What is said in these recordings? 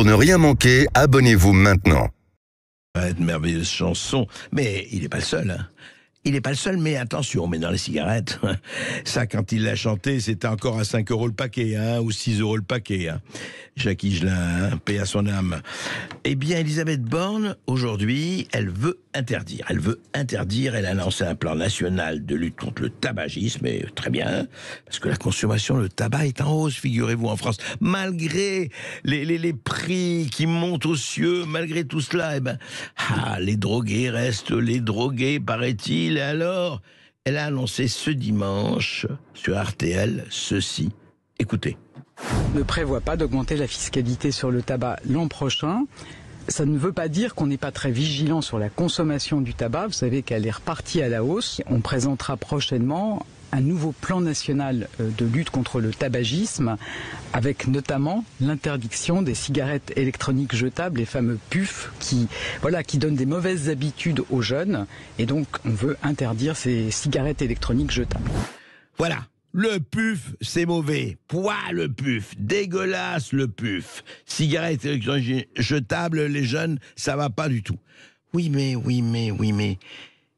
Pour ne rien manquer, abonnez-vous maintenant. Ouais, de merveilleuses mais il n'est pas le seul. Hein il n'est pas le seul, mais attention, mais dans les cigarettes, ça, quand il l'a chanté, c'était encore à 5 euros le paquet, hein, ou 6 euros le paquet. Hein. Jacques Higelin, hein, paix à son âme. Eh bien, Elisabeth Borne, aujourd'hui, elle veut interdire. Elle veut interdire, elle a lancé un plan national de lutte contre le tabagisme, et très bien, parce que la consommation de tabac est en hausse, figurez-vous, en France. Malgré les, prix qui montent aux cieux, malgré tout cela, eh ben, ah, les drogués restent les drogués, paraît-il et alors, elle a annoncé ce dimanche sur RTL ceci. Écoutez. Ne prévoit pas d'augmenter la fiscalité sur le tabac l'an prochain. Ça ne veut pas dire qu'on n'est pas très vigilant sur la consommation du tabac. Vous savez qu'elle est repartie à la hausse. On présentera prochainement un nouveau plan national euh, de lutte contre le tabagisme, avec notamment l'interdiction des cigarettes électroniques jetables, les fameux puffs, qui, voilà, qui donnent des mauvaises habitudes aux jeunes. Et donc, on veut interdire ces cigarettes électroniques jetables. Voilà, le puf, c'est mauvais. Poids, le puf. Dégueulasse, le puf. électroniques jetables, les jeunes, ça va pas du tout. Oui, mais, oui, mais, oui, mais.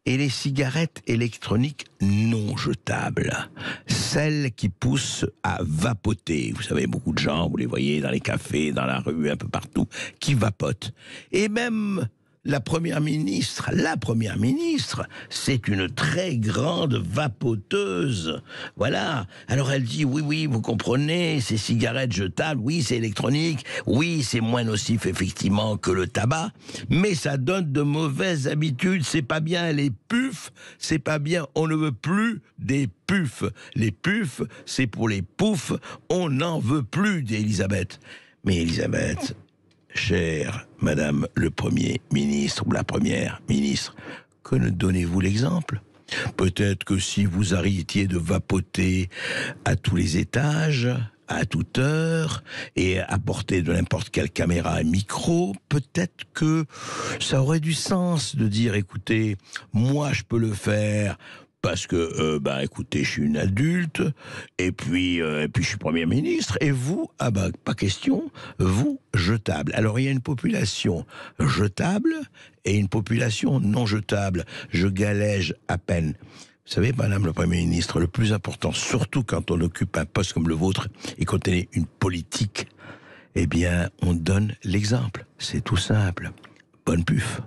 Et les cigarettes électroniques non jetables, celles qui poussent à vapoter. Vous savez, beaucoup de gens, vous les voyez dans les cafés, dans la rue, un peu partout, qui vapotent. Et même la première ministre, la première ministre, c'est une très grande vapoteuse. Voilà. Alors elle dit oui, oui, vous comprenez, ces cigarettes jetables, oui, c'est électronique, oui, c'est moins nocif effectivement que le tabac, mais ça donne de mauvaises habitudes. C'est pas bien, les puffs, c'est pas bien. On ne veut plus des puffs. Les puffs, c'est pour les poufs. On n'en veut plus d'Elisabeth. Mais Elisabeth, chère Madame le Premier ministre ou la Première ministre, que ne donnez-vous l'exemple Peut-être que si vous arrêtiez de vapoter à tous les étages, à toute heure et à de n'importe quelle caméra et micro, peut-être que ça aurait du sens de dire écoutez, moi je peux le faire parce que, euh, bah, écoutez, je suis une adulte, et puis, euh, et puis je suis Premier ministre, et vous, ah bah, pas question, vous, jetable. Alors, il y a une population jetable et une population non jetable. Je galège à peine. Vous savez, Madame le Premier ministre, le plus important, surtout quand on occupe un poste comme le vôtre et qu'on est une politique, eh bien, on donne l'exemple. C'est tout simple. Bonne puf.